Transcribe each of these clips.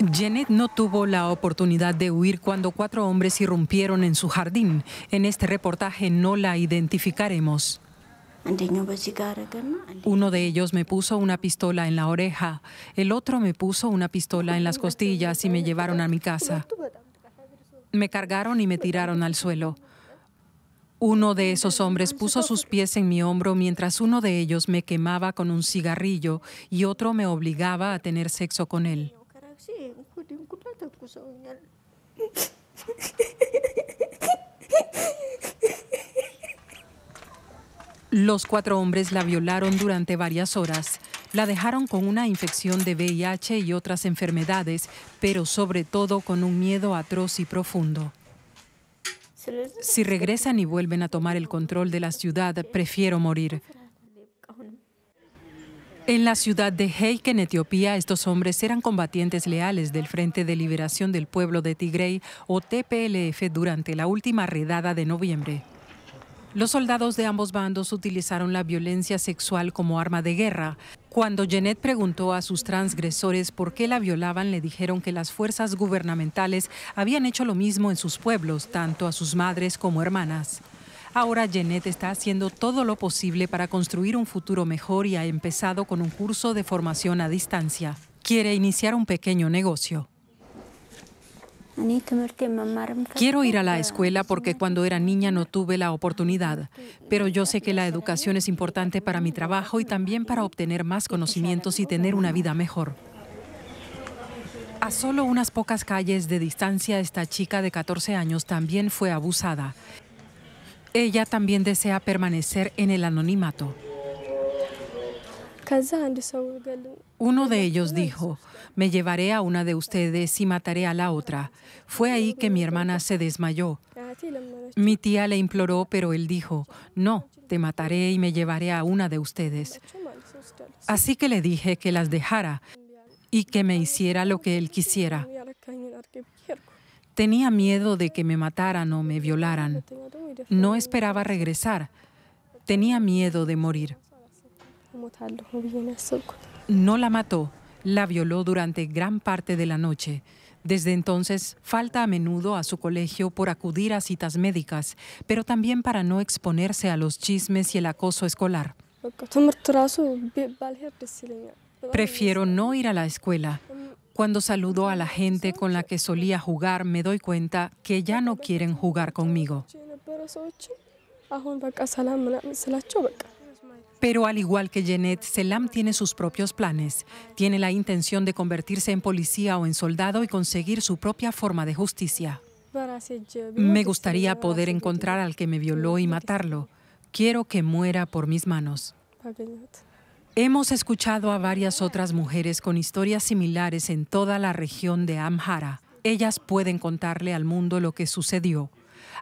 Janet no tuvo la oportunidad de huir cuando cuatro hombres irrumpieron en su jardín. En este reportaje no la identificaremos. Uno de ellos me puso una pistola en la oreja, el otro me puso una pistola en las costillas y me llevaron a mi casa. Me cargaron y me tiraron al suelo. Uno de esos hombres puso sus pies en mi hombro mientras uno de ellos me quemaba con un cigarrillo y otro me obligaba a tener sexo con él. Los cuatro hombres la violaron durante varias horas. La dejaron con una infección de VIH y otras enfermedades, pero sobre todo con un miedo atroz y profundo. Si regresan y vuelven a tomar el control de la ciudad, prefiero morir. En la ciudad de Heike, en Etiopía, estos hombres eran combatientes leales del Frente de Liberación del Pueblo de Tigray, o TPLF, durante la última redada de noviembre. Los soldados de ambos bandos utilizaron la violencia sexual como arma de guerra. Cuando Jeanette preguntó a sus transgresores por qué la violaban, le dijeron que las fuerzas gubernamentales habían hecho lo mismo en sus pueblos, tanto a sus madres como hermanas. Ahora Janet está haciendo todo lo posible para construir un futuro mejor y ha empezado con un curso de formación a distancia. Quiere iniciar un pequeño negocio. Quiero ir a la escuela porque cuando era niña no tuve la oportunidad, pero yo sé que la educación es importante para mi trabajo y también para obtener más conocimientos y tener una vida mejor. A solo unas pocas calles de distancia, esta chica de 14 años también fue abusada. Ella también desea permanecer en el anonimato. Uno de ellos dijo, me llevaré a una de ustedes y mataré a la otra. Fue ahí que mi hermana se desmayó. Mi tía le imploró, pero él dijo, no, te mataré y me llevaré a una de ustedes. Así que le dije que las dejara y que me hiciera lo que él quisiera. Tenía miedo de que me mataran o me violaran. No esperaba regresar. Tenía miedo de morir. No la mató, la violó durante gran parte de la noche. Desde entonces falta a menudo a su colegio por acudir a citas médicas, pero también para no exponerse a los chismes y el acoso escolar. Prefiero no ir a la escuela. Cuando saludo a la gente con la que solía jugar, me doy cuenta que ya no quieren jugar conmigo. Pero al igual que Jeanette, Selam tiene sus propios planes. Tiene la intención de convertirse en policía o en soldado y conseguir su propia forma de justicia. Me gustaría poder encontrar al que me violó y matarlo. Quiero que muera por mis manos. Hemos escuchado a varias otras mujeres con historias similares en toda la región de Amhara. Ellas pueden contarle al mundo lo que sucedió.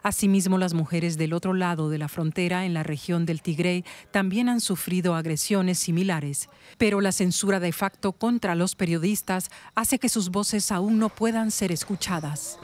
Asimismo, las mujeres del otro lado de la frontera, en la región del Tigray también han sufrido agresiones similares. Pero la censura de facto contra los periodistas hace que sus voces aún no puedan ser escuchadas.